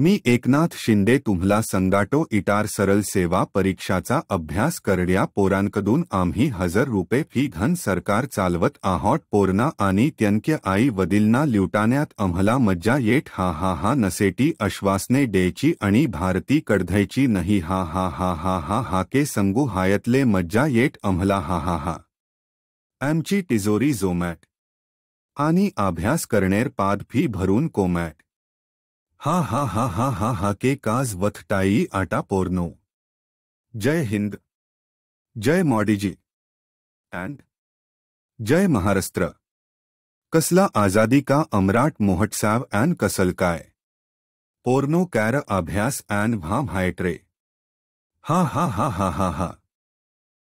मी एकनाथ शिंदे तुम्हाला संगाटो इटार सरल सेवा परीक्षाचा अभ्यास करड्या पोरांकडून आम्ही हजर रुपये फी घन सरकार चालवत आहोत पोरना आणि त्यंक्य आई वदिलना ल्युटाण्यात आम्हाला मज्जा येत हा हा हा नसेटी आश्वासने डेची आणि भारती कडधायची नाही हा हा हा हा हा हा के संगू हायतले मज्जा येत आम्हाला हा हा हा आमची तिजोरी जोमॅट आणि अभ्यास करणेर पाद फी भरून कोमॅट हा हा हा हा हा हा के काज वथटाई आटा पोरनो जय हिंद जय मॉडीजी एंड जय महाराष्ट्र कसला आजादी का अमराट महोत्सव एन कसल काय पोर्नो कैर अभ्यास एन भाम हायट्रे हा हा हा हा हा हा